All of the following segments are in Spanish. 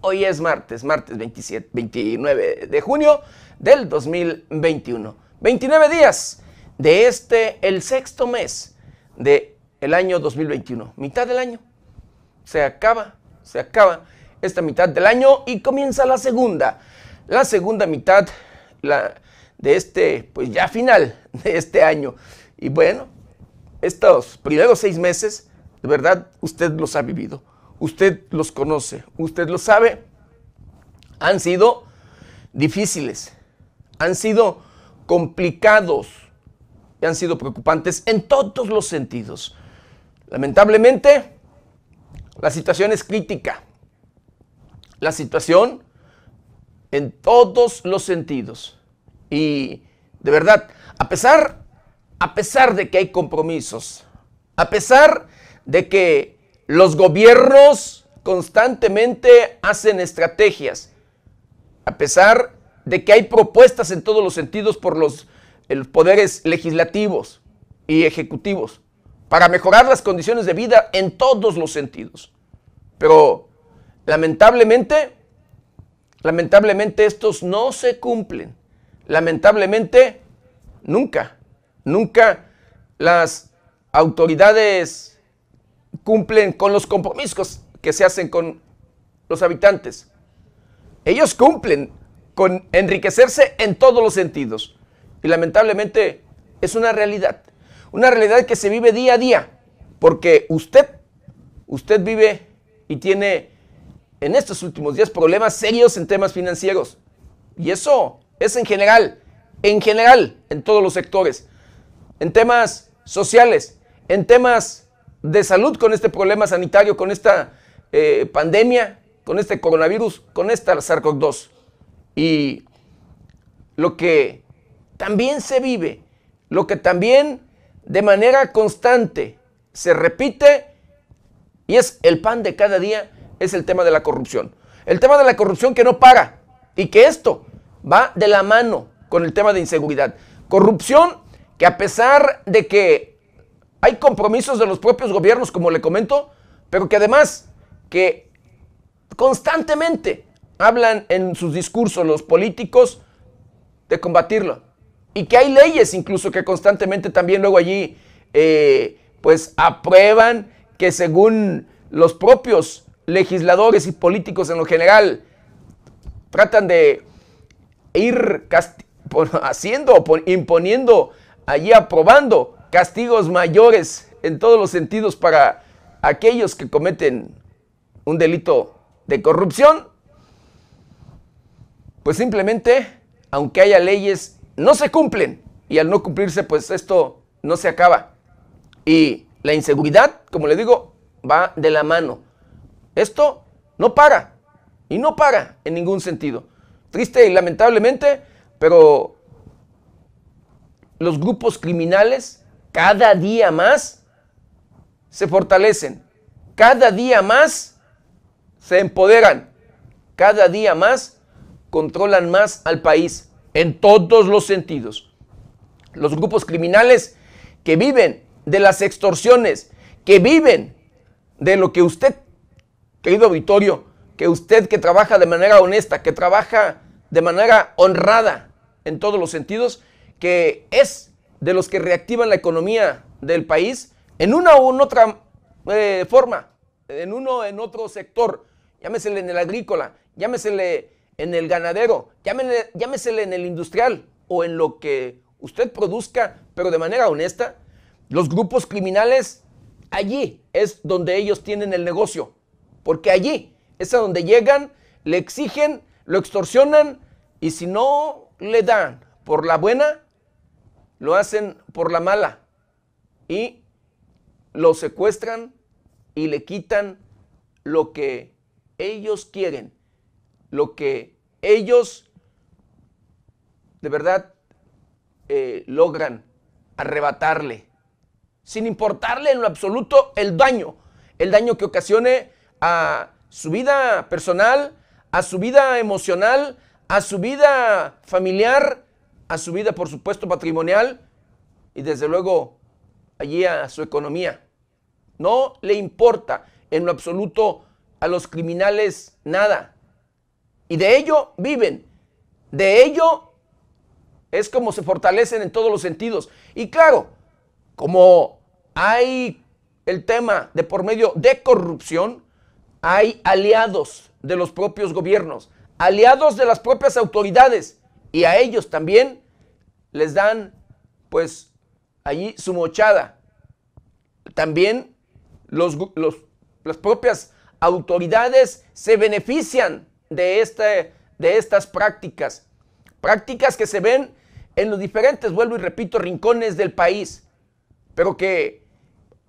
Hoy es martes, martes 27, 29 de junio del 2021. 29 días de este, el sexto mes del el año 2021. Mitad del año. Se acaba, se acaba esta mitad del año y comienza la segunda. La segunda mitad de este, pues ya final de este año. Y bueno, estos primeros seis meses, de verdad, usted los ha vivido usted los conoce, usted lo sabe, han sido difíciles, han sido complicados y han sido preocupantes en todos los sentidos. Lamentablemente, la situación es crítica. La situación en todos los sentidos. Y de verdad, a pesar, a pesar de que hay compromisos, a pesar de que los gobiernos constantemente hacen estrategias, a pesar de que hay propuestas en todos los sentidos por los, poderes legislativos y ejecutivos para mejorar las condiciones de vida en todos los sentidos. Pero lamentablemente, lamentablemente estos no se cumplen. Lamentablemente, nunca, nunca las autoridades cumplen con los compromisos que se hacen con los habitantes. Ellos cumplen con enriquecerse en todos los sentidos. Y lamentablemente es una realidad. Una realidad que se vive día a día. Porque usted, usted vive y tiene en estos últimos días problemas serios en temas financieros. Y eso es en general, en general, en todos los sectores. En temas sociales, en temas de salud con este problema sanitario, con esta eh, pandemia, con este coronavirus, con esta SARS-CoV-2. Y lo que también se vive, lo que también de manera constante se repite y es el pan de cada día, es el tema de la corrupción. El tema de la corrupción que no para y que esto va de la mano con el tema de inseguridad. Corrupción que a pesar de que hay compromisos de los propios gobiernos, como le comento, pero que además que constantemente hablan en sus discursos los políticos de combatirlo. Y que hay leyes incluso que constantemente también luego allí eh, pues aprueban que según los propios legisladores y políticos en lo general tratan de ir haciendo, imponiendo, allí aprobando castigos mayores en todos los sentidos para aquellos que cometen un delito de corrupción, pues simplemente, aunque haya leyes, no se cumplen. Y al no cumplirse, pues esto no se acaba. Y la inseguridad, como le digo, va de la mano. Esto no para. Y no para en ningún sentido. Triste y lamentablemente, pero los grupos criminales cada día más se fortalecen, cada día más se empoderan, cada día más controlan más al país en todos los sentidos. Los grupos criminales que viven de las extorsiones, que viven de lo que usted, querido vitorio que usted que trabaja de manera honesta, que trabaja de manera honrada en todos los sentidos, que es de los que reactivan la economía del país en una u otra eh, forma, en uno en otro sector, llámesele en el agrícola, llámesele en el ganadero, llámesele, llámesele en el industrial o en lo que usted produzca, pero de manera honesta, los grupos criminales, allí es donde ellos tienen el negocio, porque allí es a donde llegan, le exigen, lo extorsionan y si no le dan por la buena, lo hacen por la mala y lo secuestran y le quitan lo que ellos quieren, lo que ellos de verdad eh, logran arrebatarle, sin importarle en lo absoluto el daño, el daño que ocasione a su vida personal, a su vida emocional, a su vida familiar, a su vida, por supuesto, patrimonial y desde luego allí a su economía. No le importa en lo absoluto a los criminales nada. Y de ello viven. De ello es como se fortalecen en todos los sentidos. Y claro, como hay el tema de por medio de corrupción, hay aliados de los propios gobiernos, aliados de las propias autoridades y a ellos también les dan pues allí su mochada. También los, las propias autoridades se benefician de, este, de estas prácticas. Prácticas que se ven en los diferentes, vuelvo y repito, rincones del país, pero que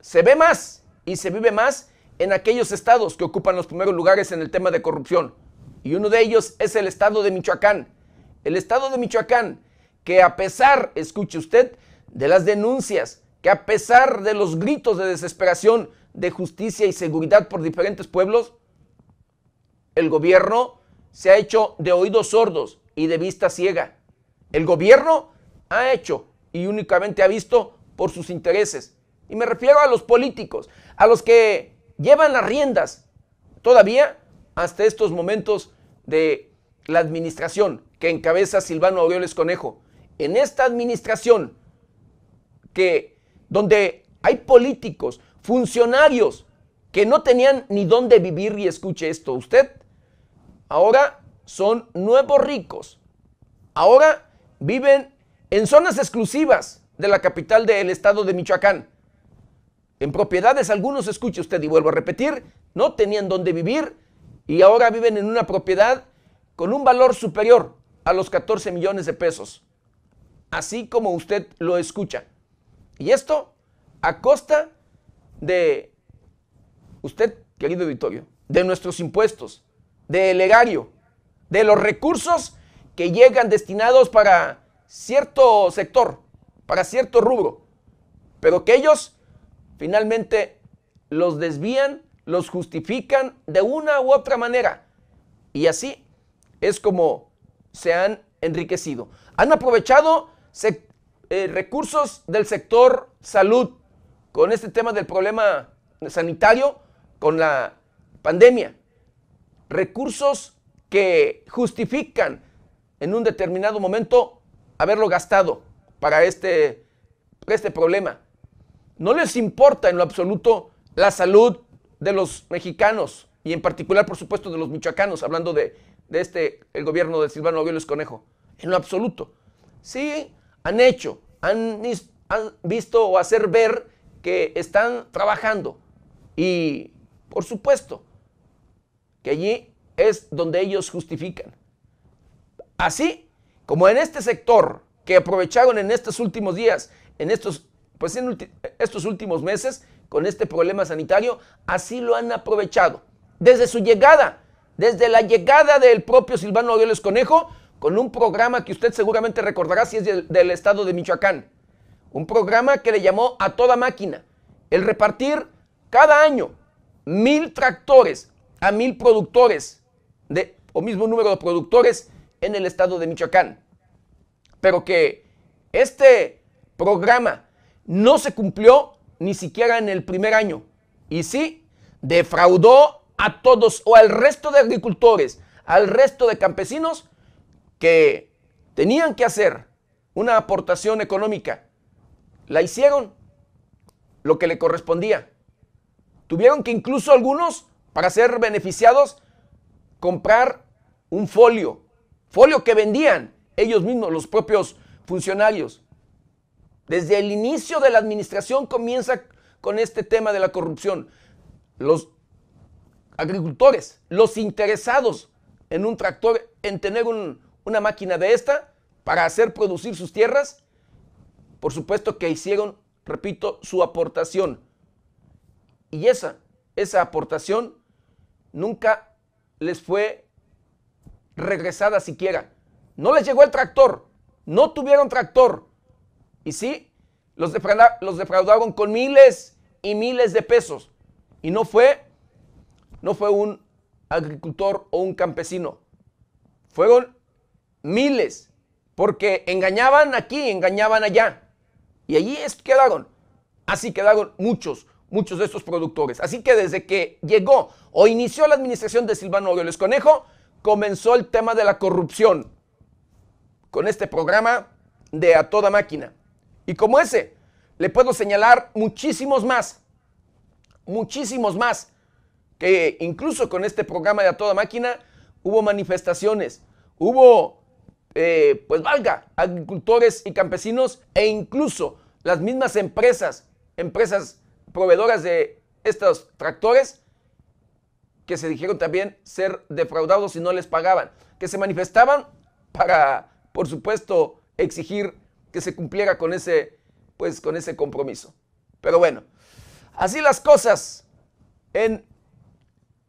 se ve más y se vive más en aquellos estados que ocupan los primeros lugares en el tema de corrupción. Y uno de ellos es el estado de Michoacán, el estado de Michoacán, que a pesar, escuche usted, de las denuncias, que a pesar de los gritos de desesperación, de justicia y seguridad por diferentes pueblos, el gobierno se ha hecho de oídos sordos y de vista ciega. El gobierno ha hecho y únicamente ha visto por sus intereses. Y me refiero a los políticos, a los que llevan las riendas todavía hasta estos momentos de la administración que encabeza Silvano Aureoles Conejo, en esta administración que donde hay políticos, funcionarios que no tenían ni dónde vivir y escuche esto usted, ahora son nuevos ricos. Ahora viven en zonas exclusivas de la capital del estado de Michoacán. En propiedades algunos escuche usted y vuelvo a repetir, no tenían dónde vivir y ahora viven en una propiedad con un valor superior a los 14 millones de pesos, así como usted lo escucha. Y esto a costa de usted, querido auditorio, de nuestros impuestos, del erario, de los recursos que llegan destinados para cierto sector, para cierto rubro, pero que ellos finalmente los desvían, los justifican de una u otra manera. Y así es como se han enriquecido. Han aprovechado eh, recursos del sector salud con este tema del problema sanitario, con la pandemia. Recursos que justifican en un determinado momento haberlo gastado para este, para este problema. No les importa en lo absoluto la salud de los mexicanos y en particular, por supuesto, de los michoacanos, hablando de, este, el gobierno de Silvano Aureoles Conejo, en lo absoluto. Sí han hecho, han, han visto o hacer ver que están trabajando y, por supuesto, que allí es donde ellos justifican. Así como en este sector que aprovecharon en estos últimos días, en estos, pues en estos últimos meses, con este problema sanitario, así lo han aprovechado desde su llegada, desde la llegada del propio Silvano Aureoles Conejo, con un programa que usted seguramente recordará si es del, estado de Michoacán. Un programa que le llamó a toda máquina, el repartir cada año mil tractores a mil productores, de, o mismo número de productores en el estado de Michoacán. Pero que este programa no se cumplió ni siquiera en el primer año. Y sí, defraudó a todos o al resto de agricultores, al resto de campesinos que tenían que hacer una aportación económica. La hicieron lo que le correspondía. Tuvieron que incluso algunos, para ser beneficiados, comprar un folio. Folio que vendían ellos mismos, los propios funcionarios. Desde el inicio de la administración comienza con este tema de la corrupción. Los agricultores, los interesados en un tractor, en tener una máquina de esta para hacer producir sus tierras, por supuesto que hicieron, repito, su aportación. Y esa, esa aportación nunca les fue regresada siquiera. No les llegó el tractor, no tuvieron tractor. Y sí, los, los defraudaron con miles y miles de pesos. Y no fue no fue un agricultor o un campesino. Fueron miles, porque engañaban aquí, engañaban allá. Y allí quedaron. Así quedaron muchos, muchos de estos productores. Así que desde que llegó o inició la administración de Silvano Aureoles Conejo, comenzó el tema de la corrupción con este programa de A Toda Máquina. Y como ese, le puedo señalar muchísimos más, muchísimos más que incluso con este programa de A Toda Máquina hubo manifestaciones, hubo, eh, pues valga, agricultores y campesinos e incluso las mismas empresas, empresas proveedoras de estos tractores, que se dijeron también ser defraudados y no les pagaban, que se manifestaban para, por supuesto, exigir que se cumpliera con ese, pues, con ese compromiso. Pero bueno, así las cosas en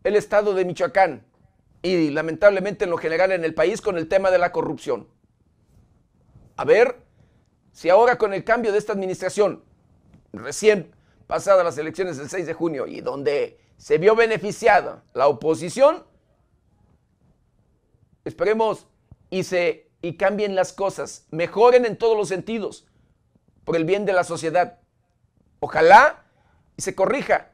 el estado de Michoacán y lamentablemente en lo general en el país con el tema de la corrupción. A ver si ahora con el cambio de esta administración, recién pasadas las elecciones del 6 de junio y donde se vio beneficiada la oposición, esperemos y se y cambien las cosas, mejoren en todos los sentidos por el bien de la sociedad. Ojalá y se corrija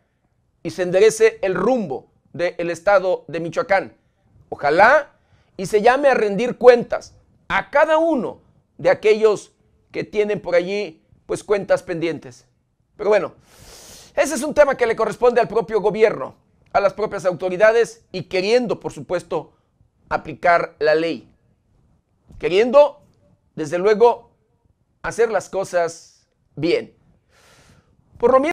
y se enderece el rumbo del estado de Michoacán. Ojalá y se llame a rendir cuentas a cada uno de aquellos que tienen por allí pues cuentas pendientes. Pero bueno, ese es un tema que le corresponde al propio gobierno, a las propias autoridades y queriendo, por supuesto, aplicar la ley. Queriendo, desde luego, hacer las cosas bien. Por lo